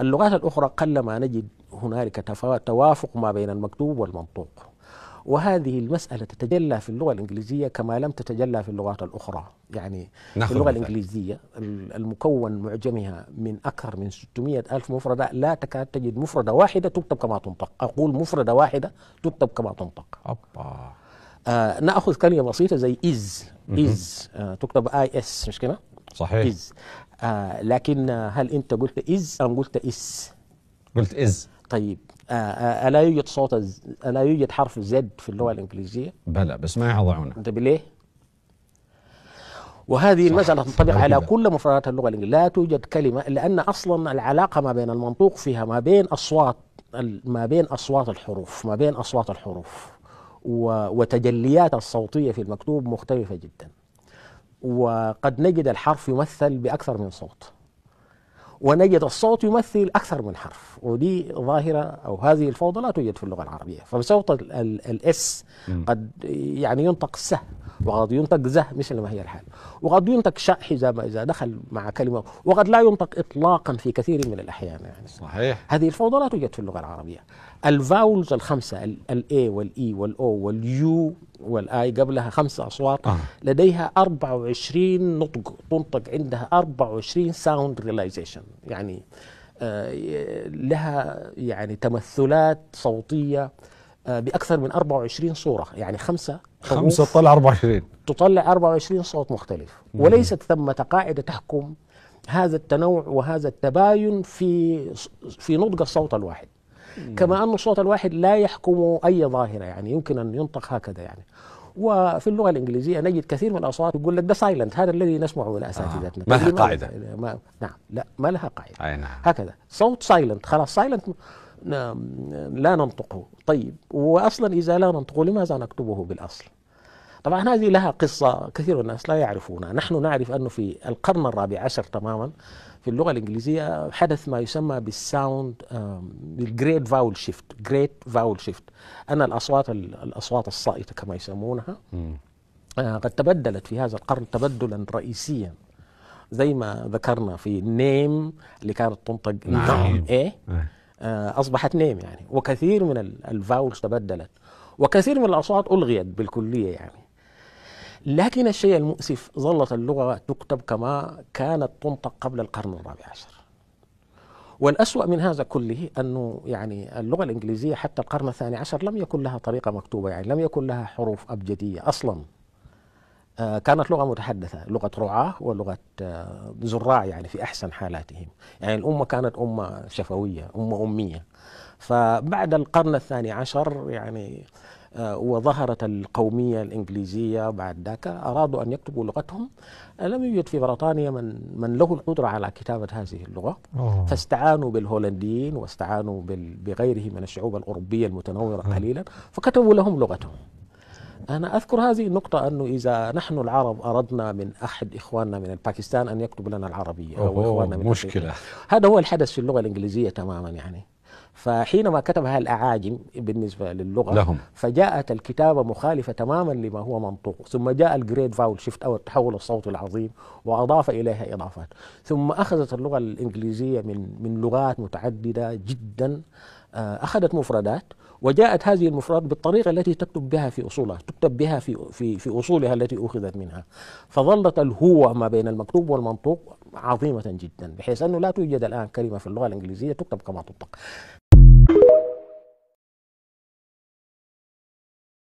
اللغات الأخرى قلما نجد هنالك توافق ما بين المكتوب والمنطوق وهذه المسألة تتجلى في اللغة الإنجليزية كما لم تتجلى في اللغات الأخرى يعني في اللغة الإنجليزية المكون معجمها من أكثر من 600 ألف مفردة لا تكاد تجد مفردة واحدة تكتب كما تنطق أقول مفردة واحدة تكتب كما تنطق أبا. آه نأخذ كلمة بسيطة زي إز إز آه تكتب آي إس مش كده صحيح إز آه لكن هل أنت قلت إز أم قلت إس؟ قلت إز طيب آه, آه، ألا يوجد صوت ألا يوجد حرف زد في اللغة الإنجليزية؟ بلى بس ما يضعونه انت ليه؟ وهذه المسألة تنطبق على كل مفردات اللغة الإنجليزية لا توجد كلمة لأن أصلا العلاقة ما بين المنطوق فيها ما بين أصوات ما بين أصوات الحروف ما بين أصوات الحروف وتجليات الصوتية في المكتوب مختلفة جداً وقد نجد الحرف يمثل بأكثر من صوت ونجد الصوت يمثل أكثر من حرف ودي ظاهرة أو هذه الفوضى لا توجد في اللغة العربية فصوت الاس قد يعني ينطق سه وقد ينطق زه مثل ما هي الحال وقد ينطق شح إذا ما إذا دخل مع كلمة وقد لا ينطق إطلاقا في كثير من الأحيان يعني صحيح هذه الفوضى لا توجد في اللغة العربية الفاولز الخمسة الاي والاي e والاو واليو والاي قبلها خمسة اصوات آه. لديها 24 نطق تنطق عندها 24 ساوند ريلايزيشن يعني آه لها يعني تمثلات صوتية آه، باكثر من 24 صوره يعني خمسه خمسه تطلع 24 تطلع 24 صوت مختلف وليست ثمه قاعده تحكم هذا التنوع وهذا التباين في في نضج الصوت الواحد كما أن الصوت الواحد لا يحكم أي ظاهرة يعني يمكن أن ينطق هكذا يعني وفي اللغة الإنجليزية نجد كثير من الأصوات يقول لك ده سايلنت هذا الذي نسمعه من أساتذتنا آه. ما لها قاعدة ما نعم لا ما لها قاعدة أي نعم. هكذا صوت سايلنت خلاص سايلنت نعم، لا ننطقه طيب وأصلا إذا لا ننطقه لماذا نكتبه بالأصل طبعا هذه لها قصة كثير من الناس لا يعرفونها نحن نعرف أنه في القرن الرابع عشر تماما في اللغة الإنجليزية حدث ما يسمى بالساوند بالجريت فاول شيفت جريت فاول شيفت أن الأصوات الأصوات الصائتة كما يسمونها آه، قد تبدلت في هذا القرن تبدلا رئيسيا زي ما ذكرنا في نيم اللي كانت تنطق نعم, نعم، ايه, إيه. آه، اصبحت نيم يعني وكثير من الفاولز تبدلت وكثير من الاصوات الغيت بالكليه يعني لكن الشيء المؤسف ظلت اللغه تكتب كما كانت تنطق قبل القرن الرابع عشر والأسوأ من هذا كله أنه يعني اللغة الإنجليزية حتى القرن الثاني عشر لم يكن لها طريقة مكتوبة يعني لم يكن لها حروف أبجدية أصلاً آه، كانت لغة متحدثة لغة رعاة ولغة آه، زراع يعني في أحسن حالاتهم يعني الأمة كانت أمة شفوية أمة أمية فبعد القرن الثاني عشر يعني آه، وظهرت القومية الإنجليزية بعد ذاك أرادوا أن يكتبوا لغتهم لم يوجد في بريطانيا من من له القدرة على كتابة هذه اللغة أوه. فاستعانوا بالهولنديين واستعانوا بغيرهم من الشعوب الأوروبية المتنورة قليلا فكتبوا لهم لغتهم أنا أذكر هذه النقطة أنه إذا نحن العرب أردنا من أحد إخواننا من الباكستان أن يكتب لنا العربية أو إخواننا من مشكلة هذا هو الحدث في اللغة الإنجليزية تماما يعني فحينما كتبها الأعاجم بالنسبة للغة لهم. فجاءت الكتابة مخالفة تماما لما هو منطوق ثم جاء الجريد فاول شيفت أو التحول الصوتي العظيم وأضاف إليها إضافات ثم أخذت اللغة الإنجليزية من, من لغات متعددة جدا آه، أخذت مفردات وجاءت هذه المفردات بالطريقة التي تكتب بها في أصولها تكتب بها في, في, في أصولها التي أخذت منها فظلت الهوة ما بين المكتوب والمنطوق عظيمة جدا بحيث أنه لا توجد الآن كلمة في اللغة الإنجليزية تكتب كما تطلق you